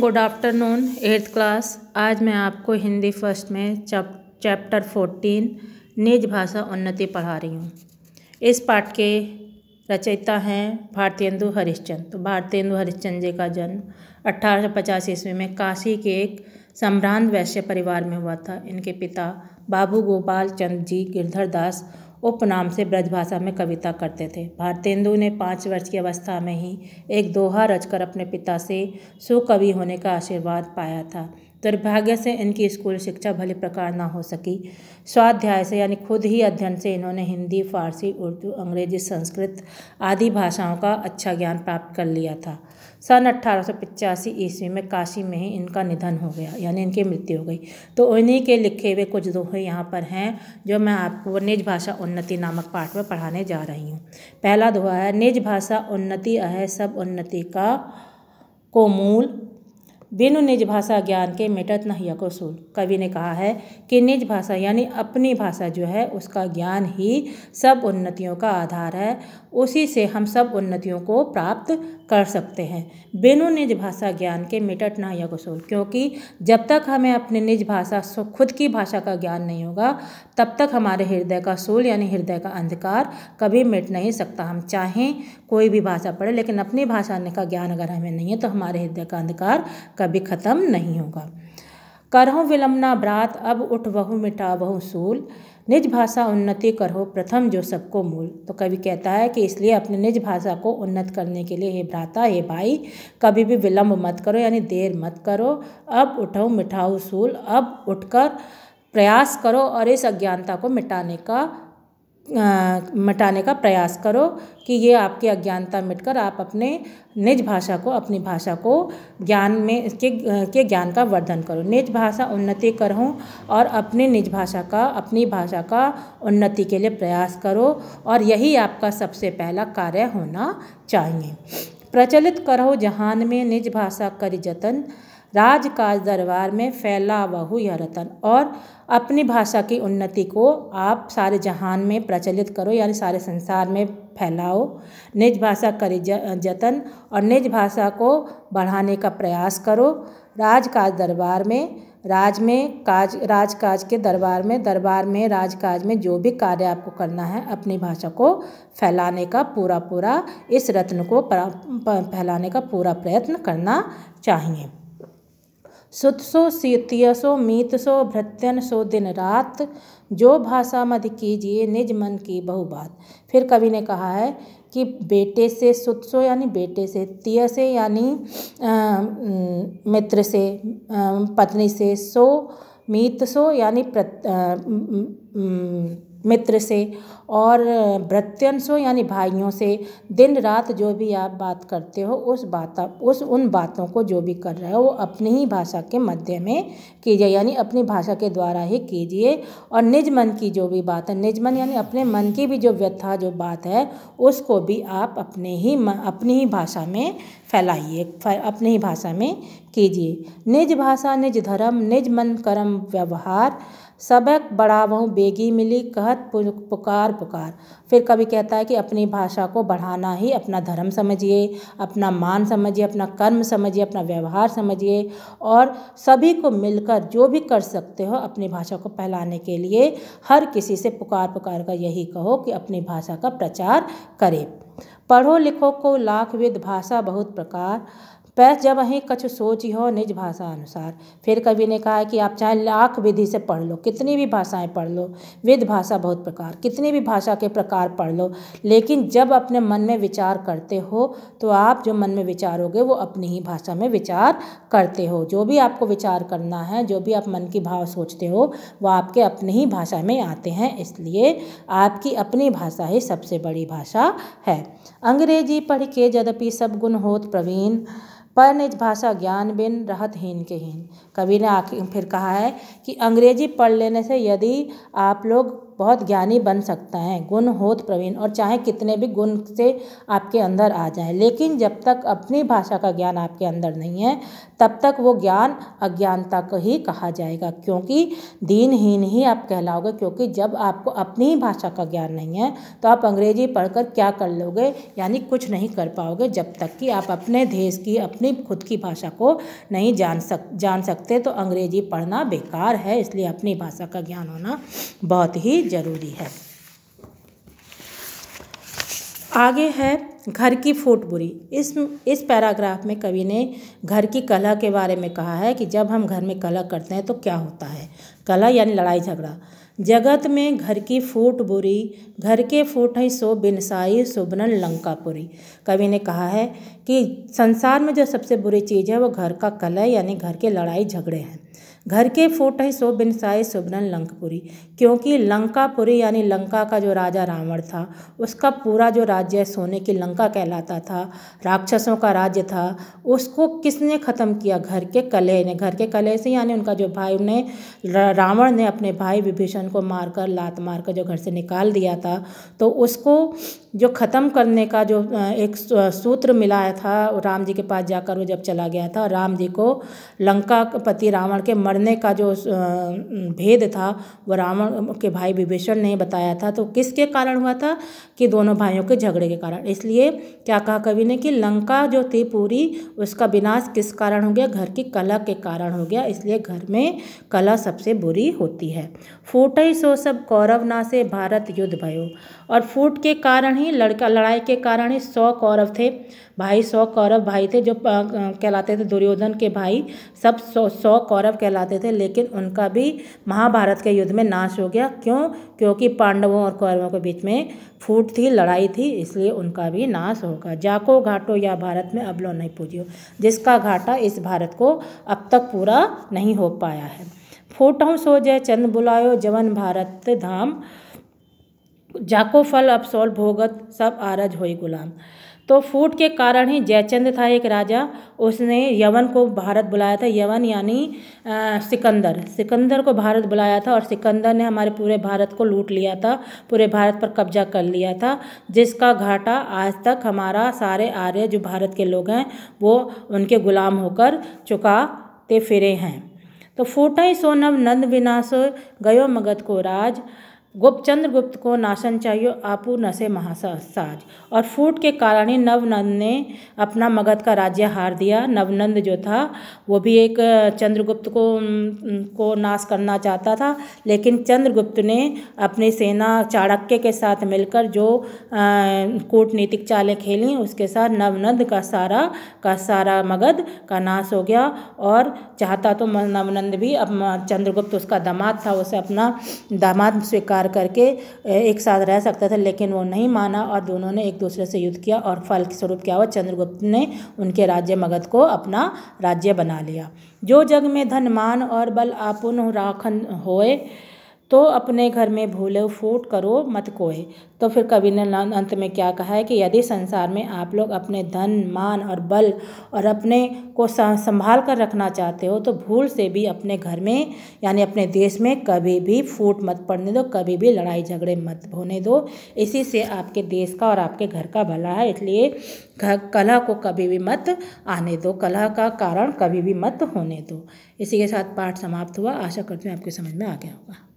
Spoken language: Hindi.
गुड आफ्टरनून एट्थ क्लास आज मैं आपको हिंदी फर्स्ट में चैप्टर फोर्टीन निज भाषा उन्नति पढ़ा रही हूँ इस पाठ के रचयिता हैं भारतेंदु हरिश्चंद तो भारतेंदु हरिश्चंद जी का जन्म अट्ठारह सौ पचास ईस्वी में काशी के एक सम्भ्रांत वैश्य परिवार में हुआ था इनके पिता बाबू गोपाल चंद जी गिरधर दास उपनाम से ब्रजभाषा में कविता करते थे भारतेंदु ने पाँच वर्ष की अवस्था में ही एक दोहा रचकर अपने पिता से सुकवि होने का आशीर्वाद पाया था दुर्भाग्य से इनकी स्कूल शिक्षा भले प्रकार ना हो सकी स्वाध्याय से यानी खुद ही अध्ययन से इन्होंने हिंदी फारसी उर्दू अंग्रेजी संस्कृत आदि भाषाओं का अच्छा ज्ञान प्राप्त कर लिया था सन अट्ठारह ईस्वी में काशी में ही इनका निधन हो गया यानी इनकी मृत्यु हो गई तो उन्हीं के लिखे हुए कुछ दोहे यहाँ पर हैं जो मैं आपको निज भाषा उन्नति नामक पाठ में पढ़ाने जा रही हूँ पहला दोहा है निज भाषा उन्नति है सब उन्नति का को मूल बिनु निज भाषा ज्ञान के मिटत न सूल कवि ने कहा है कि निज भाषा यानी अपनी भाषा जो है उसका ज्ञान ही सब उन्नतियों का आधार है उसी से हम सब उन्नतियों को प्राप्त कर सकते हैं बिनु निज भाषा ज्ञान के मिटटना यह गसूल क्योंकि जब तक हमें अपने निज भाषा खुद की भाषा का ज्ञान नहीं होगा तब तक हमारे हृदय का सूल यानी हृदय का अंधकार कभी मिट नहीं सकता हम चाहें कोई भी भाषा पढ़े लेकिन अपनी भाषा का ज्ञान अगर हमें नहीं है तो हमारे हृदय का अंधकार कभी ख़त्म नहीं होगा करहूँ विलम्बना ब्रात अब उठ बहु मिटा बहु सूल निज भाषा उन्नति कर हो प्रथम जो सबको मूल तो कवि कहता है कि इसलिए अपने निज भाषा को उन्नत करने के लिए हे भ्राता हे भाई कभी भी विलम्ब मत करो यानी देर मत करो अब उठाओ मिठाऊ सूल अब उठकर प्रयास करो और इस अज्ञानता को मिटाने का मिटाने का प्रयास करो कि ये आपकी अज्ञानता मिटकर आप अपने निज भाषा को अपनी भाषा को ज्ञान में के के ज्ञान का वर्धन करो निज भाषा उन्नति करो और अपने निज भाषा का अपनी भाषा का उन्नति के लिए प्रयास करो और यही आपका सबसे पहला कार्य होना चाहिए प्रचलित करो जहान में निज भाषा करी जतन राजकाज दरबार में फैला बहु यह रतन और अपनी भाषा की उन्नति को आप सारे जहान में प्रचलित करो यानी सारे संसार में फैलाओ निज भाषा करी जतन और निज भाषा को बढ़ाने का प्रयास करो राजकाज दरबार में राज में काज राजकाज के दरबार में दरबार में राजकाज में जो भी कार्य आपको करना है अपनी भाषा को फैलाने का पूरा पूरा इस रत्न को फैलाने का पूरा प्रयत्न करना चाहिए सुतसो सीतियसो मीतसो भृत्यन सो दिन रात जो भाषा मत कीजिए निज मन की बहु बात फिर कवि ने कहा है कि बेटे से सुतसो यानी बेटे से तिय से यानी मित्र से पत्नी से सो मीत सो यानी मित्र से और भ्रत्यंशों यानी भाइयों से दिन रात जो भी आप बात करते हो उस बात उस उन बातों को जो भी कर रहे हो वो अपनी ही भाषा के मध्य में कीजिए यानी अपनी भाषा के द्वारा ही कीजिए और निज मन की जो भी बात है निज मन यानी अपने मन की भी जो व्यथा जो बात है उसको भी आप अपने ही अपनी ही भाषा में फैलाइए अपनी ही भाषा में कीजिए निज भाषा निज धर्म निज मन कर्म व्यवहार सबक बढ़ावहूँ बेगी मिली कहत पुकार पुकार फिर कभी कहता है कि अपनी भाषा को बढ़ाना ही अपना धर्म समझिए अपना मान समझिए अपना कर्म समझिए अपना व्यवहार समझिए और सभी को मिलकर जो भी कर सकते हो अपनी भाषा को फैलाने के लिए हर किसी से पुकार पुकार कर यही कहो कि अपनी भाषा का प्रचार करें पढ़ो लिखो को लाख भाषा बहुत प्रकार पैस जब अहें कछ सोच हो निज भाषा अनुसार फिर कवि ने कहा कि आप चाहे लाख विधि से पढ़ लो कितनी भी भाषाएं पढ़ लो विध भाषा बहुत प्रकार कितनी भी भाषा के प्रकार पढ़ लो लेकिन जब अपने मन में विचार करते हो तो आप जो मन में विचारोगे वो अपनी ही भाषा में विचार करते हो जो भी आपको विचार करना है जो भी आप मन की भाव सोचते हो वो आपके अपनी ही भाषा में आते हैं इसलिए आपकी अपनी भाषा ही सबसे बड़ी भाषा है अंग्रेजी पढ़ के यद्यपि सब गुण होत प्रवीण पर निज भाषा ज्ञान बिन रहत हीन के हीन कवि ने आखिर फिर कहा है कि अंग्रेजी पढ़ लेने से यदि आप लोग बहुत ज्ञानी बन सकता है गुण होत प्रवीण और चाहे कितने भी गुण से आपके अंदर आ जाए लेकिन जब तक अपनी भाषा का ज्ञान आपके अंदर नहीं है तब तक वो ज्ञान अज्ञानता को ही कहा जाएगा क्योंकि दीनहीन ही आप कहलाओगे क्योंकि जब आपको अपनी ही भाषा का ज्ञान नहीं है तो आप अंग्रेजी पढ़कर क्या कर लोगे यानी कुछ नहीं कर पाओगे जब तक कि आप अपने देश की अपनी खुद की भाषा को नहीं जान सक जान सकते तो अंग्रेजी पढ़ना बेकार है इसलिए अपनी भाषा का ज्ञान होना बहुत ही ज़रूरी है आगे है घर की बुरी इस इस पैराग्राफ में कवि ने घर की कला के बारे में कहा है कि जब हम घर में कला करते हैं तो क्या होता है कला यानी लड़ाई झगड़ा जगत में घर की फूट बुरी घर के फूट हैं सो बिनसाई सुबनन लंकापुरी कवि ने कहा है कि संसार में जो सबसे बुरी चीज़ है वो घर का कला यानी घर के लड़ाई झगड़े हैं घर के फूटहि सोबिनसाय सुबनन लंकपुरी क्योंकि लंकापुरी यानी लंका का जो राजा रावण था उसका पूरा जो राज्य सोने की लंका कहलाता था राक्षसों का राज्य था उसको किसने ख़त्म किया घर के कले ने घर के कले से यानी उनका जो भाई ने रावण ने अपने भाई विभीषण को मारकर लात मारकर जो घर से निकाल दिया था तो उसको जो ख़त्म करने का जो एक सूत्र मिला था राम जी के पास जाकर वो जब चला गया था राम जी को लंका पति रावण के मर करने का जो भेद था वो रावण के भाई विभीषण ने बताया था तो किसके कारण हुआ था कि दोनों भाइयों के झगड़े के कारण इसलिए क्या कहा कवि ने कि लंका जो थी पूरी उसका विनाश किस कारण हो गया घर की कला के कारण हो गया इसलिए घर में कला सबसे बुरी होती है फूट ही सो सब कौरव ना से भारत युद्ध भयो और फूट के कारण ही लड़का लड़ाई के कारण ही सौ कौरव थे भाई सौ कौरव भाई थे जो कहलाते थे दुर्योधन के भाई सब सौ सौ कौरव कहलाते चाहते थे लेकिन उनका भी महाभारत के युद्ध में नाश हो गया क्यों क्योंकि पांडवों और कौरवों के बीच में फूट थी लड़ाई थी इसलिए उनका भी नाश होगा जाको घाटो या भारत में अबलो नहीं पूजियो जिसका घाटा इस भारत को अब तक पूरा नहीं हो पाया है फोटों सो जय चंद बुलायो जवन भारत धाम जाको फल अब सोल भोगत सब आरज हो गुलाम तो फूट के कारण ही जयचंद था एक राजा उसने यवन को भारत बुलाया था यवन यानी सिकंदर सिकंदर को भारत बुलाया था और सिकंदर ने हमारे पूरे भारत को लूट लिया था पूरे भारत पर कब्जा कर लिया था जिसका घाटा आज तक हमारा सारे आर्य जो भारत के लोग हैं वो उनके गुलाम होकर चुकाते फिरे हैं तो फूटा ही सोनम नंद विनाश गयो मगध को राज गुप्त चंद्रगुप्त को नाशन चाहिए आपू नशे महासाज और फूट के कारण ही नवनंद ने अपना मगध का राज्य हार दिया नवनंद जो था वो भी एक चंद्रगुप्त को को नाश करना चाहता था लेकिन चंद्रगुप्त ने अपनी सेना चाणक्य के साथ मिलकर जो कूटनीतिक चालें खेली उसके साथ नवनंद का सारा का सारा मगध का नाश हो गया और चाहता तो नवनंद भी अब चंद्रगुप्त उसका दामाद था उसे अपना दामाद स्वीकार प्यार करके एक साथ रह सकता था लेकिन वो नहीं माना और दोनों ने एक दूसरे से युद्ध किया और फल के स्वरूप क्या हुआ चंद्रगुप्त ने उनके राज्य मगध को अपना राज्य बना लिया जो जग में धनमान और बल आपुन राखन होए तो अपने घर में भूलो फूट करो मत कोए तो फिर कवि ने अंत में क्या कहा है कि यदि संसार में आप लोग अपने धन मान और बल और अपने को संभाल कर रखना चाहते हो तो भूल से भी अपने घर में यानी अपने देश में कभी भी फूट मत पड़ने दो कभी भी लड़ाई झगड़े मत होने दो इसी से आपके देश का और आपके घर का भला है इसलिए घर कला को कभी भी मत आने दो कला का कारण कभी भी मत होने दो इसी के साथ पाठ समाप्त हुआ आशा करते हैं आपके समझ में आ गया होगा